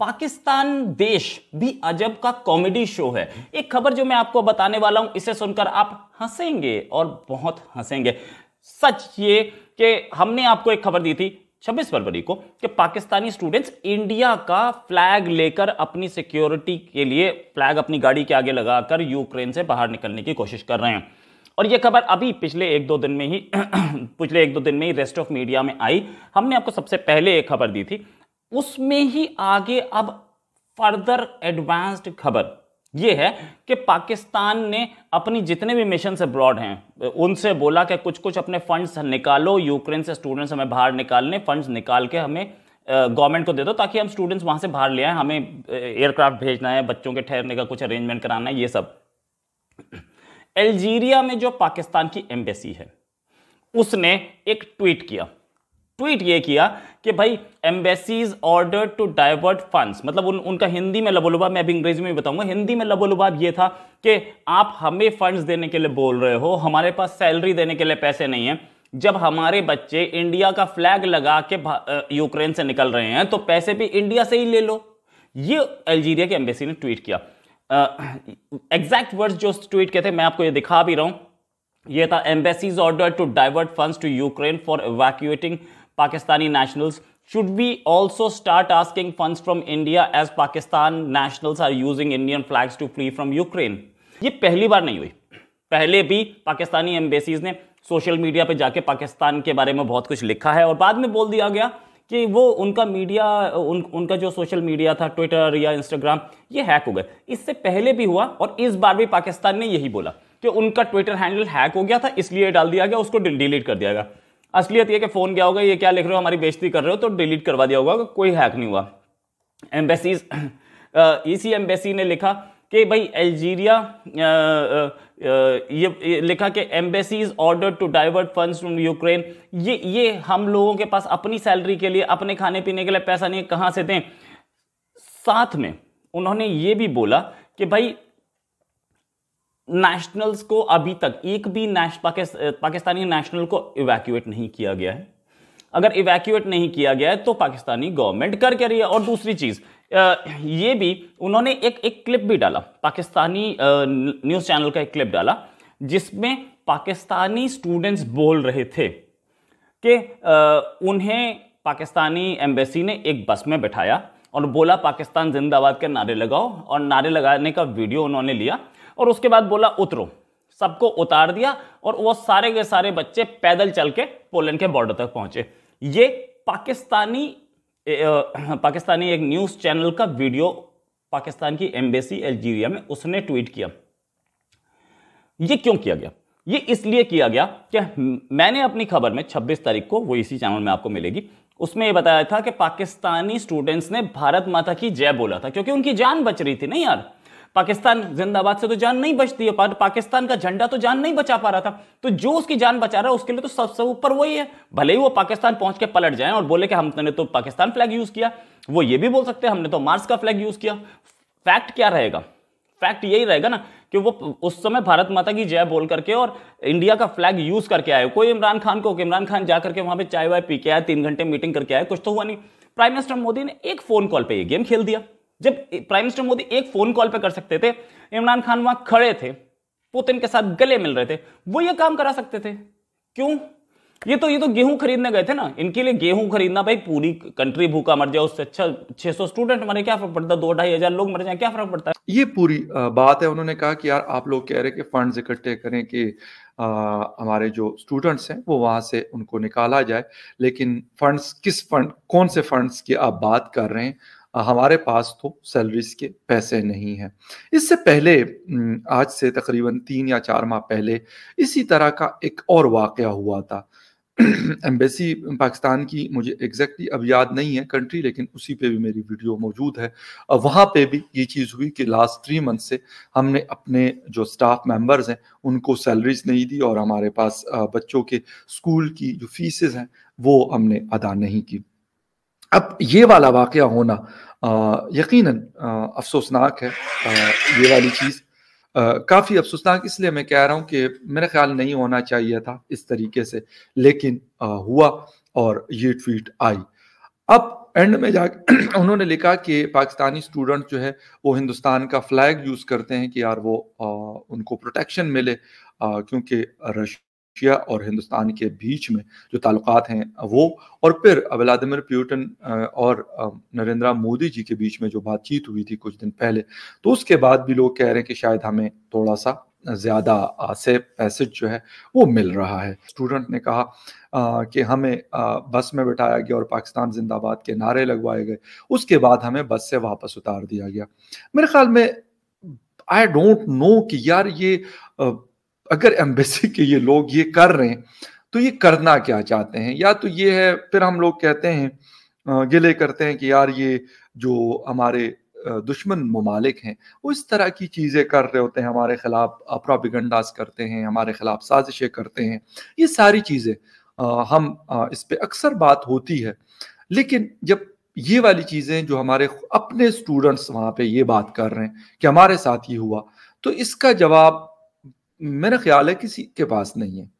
पाकिस्तान देश भी अजब का कॉमेडी शो है एक खबर जो मैं आपको बताने वाला हूं इसे सुनकर आप हंसेंगे और बहुत हंसेंगे सच ये कि हमने आपको एक खबर दी थी 26 फरवरी को कि पाकिस्तानी स्टूडेंट्स इंडिया का फ्लैग लेकर अपनी सिक्योरिटी के लिए फ्लैग अपनी गाड़ी के आगे लगाकर यूक्रेन से बाहर निकलने की कोशिश कर रहे हैं और यह खबर अभी पिछले एक दो दिन में ही पिछले एक दो दिन में ही रेस्ट ऑफ मीडिया में आई हमने आपको सबसे पहले एक खबर दी थी उसमें ही आगे अब फर्दर एडवांस्ड खबर ये है कि पाकिस्तान ने अपनी जितने भी मिशन अब्रॉड हैं उनसे बोला कि कुछ कुछ अपने फंड्स निकालो यूक्रेन से स्टूडेंट्स हमें बाहर निकालने फंड्स निकाल के हमें गवर्नमेंट को दे दो ताकि हम स्टूडेंट्स वहां से बाहर ले आए हमें एयरक्राफ्ट भेजना है बच्चों के ठहरने का कुछ अरेंजमेंट कराना है ये सब अल्जीरिया में जो पाकिस्तान की एम्बेसी है उसने एक ट्वीट किया ट्वीट ये किया कि भाई embassies order to divert funds मतलब उन, उनका हिंदी में लबोलबाब मैं अभी अंग्रेजी में भी बताऊंगा हिंदी में लबोलबाब ये था कि आप हमें फंड्स देने के लिए बोल रहे हो हमारे पास सैलरी देने के लिए पैसे नहीं है जब हमारे बच्चे इंडिया का फ्लैग लगा के यूक्रेन से निकल रहे हैं तो पैसे भी इंडिया से ही ले लो ये अल्जीरिया के एम्बेसी ने ट्वीट किया एग्जैक्ट uh, वर्ड्स जो ट्वीट किए थे मैं आपको ये दिखा भी रहा हूं ये था embassies order to divert funds to Ukraine for evacuating Pakistani nationals should be also start asking fund from India as Pakistan nationals are using Indian flags to free from Ukraine ये पहली बार नहीं हुई पहले भी पाकिस्तानी एम्बेसीज ने सोशल मीडिया पे जाके पाकिस्तान के बारे में बहुत कुछ लिखा है और बाद में बोल दिया गया कि वो उनका मीडिया उन उनका जो सोशल मीडिया था ट्विटर या इंस्टाग्राम ये हैक हो गए इससे पहले भी हुआ और इस बार भी पाकिस्तान ने यही बोला कि उनका ट्विटर हैंडल हैक हो गया था इसलिए डाल दिया गया उसको डिलीट कर दिया गया असलियत ये कि फ़ोन क्या होगा ये क्या लिख रहे हो हमारी बेजती कर रहे हो तो डिलीट करवा दिया होगा कोई हैक नहीं हुआ एम्बेसीज इसी एम्बेसी ने लिखा कि भाई अल्जीरिया ये, ये लिखा कि embassies order to divert funds from Ukraine ये ये हम लोगों के पास अपनी सैलरी के लिए अपने खाने पीने के लिए पैसा नहीं कहाँ से दें साथ में उन्होंने ये भी बोला कि भाई नेशनल्स को अभी तक एक भी नेश, पाकिस्, पाकिस्तानी नेशनल को इवैक्यूएट नहीं किया गया है अगर इवैक्यूएट नहीं किया गया है तो पाकिस्तानी गवर्नमेंट कर क्या रही है और दूसरी चीज ये भी उन्होंने एक एक क्लिप भी डाला पाकिस्तानी न्यूज चैनल का एक क्लिप डाला जिसमें पाकिस्तानी स्टूडेंट्स बोल रहे थे कि उन्हें पाकिस्तानी एम्बेसी ने एक बस में बैठाया और बोला पाकिस्तान जिंदाबाद के नारे लगाओ और नारे लगाने का वीडियो उन्होंने लिया और उसके बाद बोला उतरो सबको उतार दिया और वो सारे के सारे बच्चे पैदल चल के पोलैंड के बॉर्डर तक पहुंचे ये पाकिस्तानी पाकिस्तानी एक न्यूज़ चैनल का वीडियो पाकिस्तान की एम्बेसी अल्जीरिया में उसने ट्वीट किया ये क्यों किया गया ये इसलिए किया गया कि मैंने अपनी खबर में 26 तारीख को वो इसी चैनल में आपको मिलेगी उसमें ये बताया था कि पाकिस्तानी स्टूडेंट्स ने भारत माता की जय बोला था क्योंकि उनकी जान बच रही थी नहीं यार पाकिस्तान जिंदाबाद से तो जान नहीं बचती है पाकिस्तान का झंडा तो जान नहीं बचा पा रहा था तो जो उसकी जान बचा रहा है उसके लिए तो सबसे ऊपर वही है भले ही वो पाकिस्तान पहुंच के पलट जाए और बोले कि हमने तो पाकिस्तान फ्लैग यूज किया वो ये भी बोल सकते हैं हमने तो मार्स का फ्लैग यूज किया फैक्ट क्या रहेगा फैक्ट यही रहेगा ना कि वो उस समय भारत माता की जय बोल करके और इंडिया का फ्लैग यूज करके आए कोई इमरान खान को इमरान खान जा करके वहां पे चाय वाय पी के आया तीन घंटे मीटिंग करके आया कुछ तो हुआ नहीं प्राइम मिनिस्टर मोदी ने एक फोन कॉल पे ये गेम खेल दिया जब प्राइम मिनिस्टर मोदी एक फोन कॉल पर कर सकते थे इमरान खान वहां खड़े थे पुतिन के साथ गले मिल रहे थे वो ये काम करा सकते थे क्यों ये तो ये तो गेहूं खरीदने गए थे ना इनके लिए गेहूं खरीदना भाई पूरी कंट्री भूखा मर जाए उससे अच्छा 600 स्टूडेंट मरे क्या फर्क पड़ता है दो ढाई हजार लोग मर जाए क्या फर्क पड़ता है ये पूरी बात है उन्होंने कहा कि यार आप लोग कह रहे कि फंड्स इकट्ठे करें कि हमारे जो स्टूडेंट्स हैं वो वहां से उनको निकाला जाए लेकिन फंड्स किस फंड कौन से फंड्स की आप बात कर रहे हैं અ ہمارے پاس તો સેલેરીસ કે પૈસે નહીં હૈ ઇસસે પહેલે આજ સે તકरीबन 3 યા 4 માહ પહેલે ઇસી તરહ કા એક ઓર વાકિયા હુઆ થા એમ્બેસી ઇન પાકિસ્તાન કી મુજે એક્ઝેક્ટલી અબ યાદ નહીં હૈ ક ントリー લેકિન ઉસી પે ભી મેરી વિડિયો મૌજુદ હૈ અ વહા પે ભી યે ચીઝ હુઈ કે લાસ્ટ 3 મન્ સે હમણે અપને જો સ્ટાફ મેમ્બર્સ હે ઉનકો સેલેરીસ નહીં દી ઔર હમારે પાસ બચ્ચો કે સ્કૂલ કી જો ફીસીસ હૈ વો હમણે અદા નહીં કી अब ये वाला वाक़ होना यकीन अफसोसनाक है आ, ये वाली चीज़ काफ़ी अफसोसनाक इसलिए मैं कह रहा हूँ कि मेरा ख्याल नहीं होना चाहिए था इस तरीके से लेकिन आ, हुआ और ये ट्वीट आई अब एंड में जा उन्होंने लिखा कि पाकिस्तानी स्टूडेंट जो है वो हिंदुस्तान का फ्लैग यूज़ करते हैं कि यार वो आ, उनको प्रोटेक्शन मिले क्योंकि रश रशिया और हिंदुस्तान के बीच में जो ताल्लुक हैं वो और फिर व्लादिमिर प्यूटन और नरेंद्र मोदी जी के बीच में जो बातचीत हुई थी कुछ दिन पहले तो उसके बाद भी लोग कह रहे हैं कि शायद हमें थोड़ा सा ज़्यादा से पैसेज जो है वो मिल रहा है स्टूडेंट ने कहा आ, कि हमें आ, बस में बिठाया गया और पाकिस्तान जिंदाबाद के नारे लगवाए गए उसके बाद हमें बस से वापस उतार दिया गया मेरे ख्याल में आई डोंट नो कि यार ये आ, अगर एम्बेसी के ये लोग ये कर रहे हैं तो ये करना क्या चाहते हैं या तो ये है फिर हम लोग कहते हैं गिले करते हैं कि यार ये जो हमारे दुश्मन ममालिक हैं वो इस तरह की चीज़ें कर रहे होते हैं हमारे ख़िलाफ़ प्रोपिगंडाज करते हैं हमारे ख़िलाफ़ साजिशें करते हैं ये सारी चीज़ें हम इस पर अक्सर बात होती है लेकिन जब ये वाली चीज़ें जो हमारे अपने स्टूडेंट्स वहाँ पे ये बात कर रहे हैं कि हमारे साथ ये हुआ तो इसका जवाब मेरा ख्याल है किसी के पास नहीं है